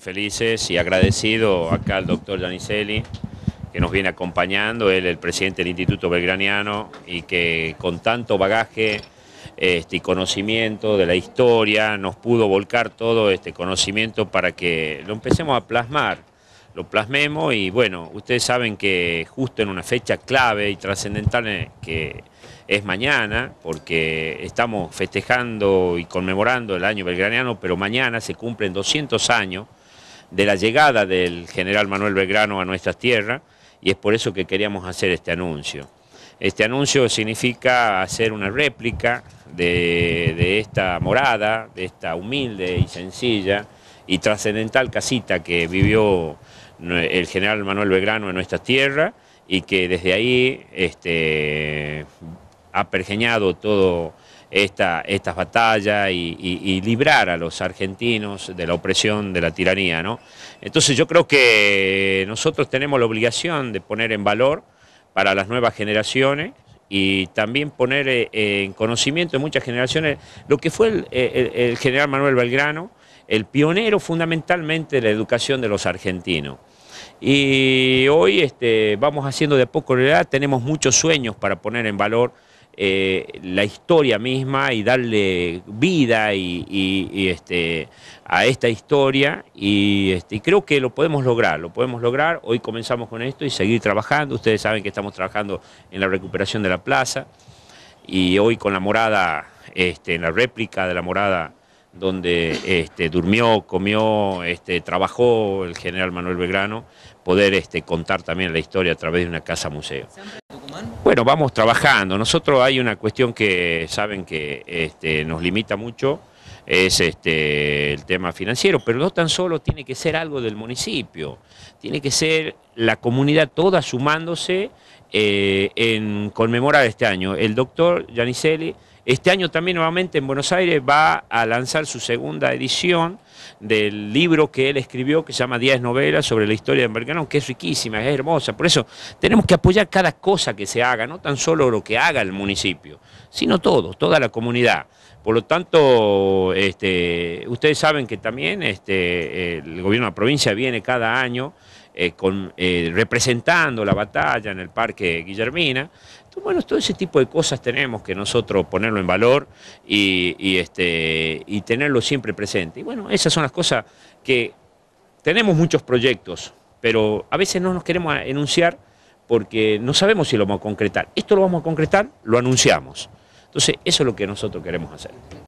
Felices y agradecido acá al doctor Danicelli que nos viene acompañando, él el presidente del Instituto Belgraniano y que con tanto bagaje este, y conocimiento de la historia nos pudo volcar todo este conocimiento para que lo empecemos a plasmar, lo plasmemos y bueno, ustedes saben que justo en una fecha clave y trascendental eh, que es mañana, porque estamos festejando y conmemorando el año belgraniano, pero mañana se cumplen 200 años de la llegada del general Manuel Belgrano a nuestras tierras y es por eso que queríamos hacer este anuncio. Este anuncio significa hacer una réplica de, de esta morada, de esta humilde y sencilla y trascendental casita que vivió el general Manuel Belgrano en nuestra tierra y que desde ahí este, ha pergeñado todo esta, estas batallas y, librar a los argentinos de la opresión, de la tiranía. ¿no? Entonces yo creo que nosotros tenemos la obligación de poner en valor para las nuevas generaciones y también poner eh, en conocimiento de muchas generaciones lo que fue eh, el, general Manuel Belgrano, el pionero fundamentalmente de la educación de los argentinos. Y hoy este, vamos haciendo de a poco realidad, tenemos muchos sueños para poner en valor eh, la historia misma y darle vida y, este, a esta historia este, y, creo que lo podemos lograr, lo podemos lograr. Hoy comenzamos con esto y seguir trabajando. Ustedes saben que estamos trabajando en la recuperación de la plaza y hoy con la morada, este, en la réplica de la morada donde este, durmió, comió, este, trabajó el general Manuel Belgrano, poder este, contar también la historia a través de una casa museo. Bueno, vamos trabajando. Nosotros hay una cuestión que saben que este, nos limita mucho, es este, el tema financiero, pero no tan solo tiene que ser algo del municipio, tiene que ser la comunidad toda sumándose eh, en conmemorar este año. El doctor Gianicelli, este año también nuevamente en Buenos Aires va a lanzar su segunda edición del libro que él escribió que se llama 10 novelas sobre la historia de Bergamo, que es riquísima, es hermosa. Por eso tenemos que apoyar cada cosa que se haga, no tan solo lo que haga el municipio, sino todo, toda la comunidad. Por lo tanto, este, ustedes saben que también este, el gobierno de la provincia viene cada año eh, con, eh, representando la batalla en el Parque Guillermina. Entonces, bueno, todo ese tipo de cosas tenemos que nosotros ponerlo en valor y, este, y tenerlo siempre presente. Y bueno, esas son las cosas que tenemos muchos proyectos, pero a veces no nos queremos enunciar porque no sabemos si lo vamos a concretar. Esto lo vamos a concretar, lo anunciamos. Entonces, eso es lo que nosotros queremos hacer.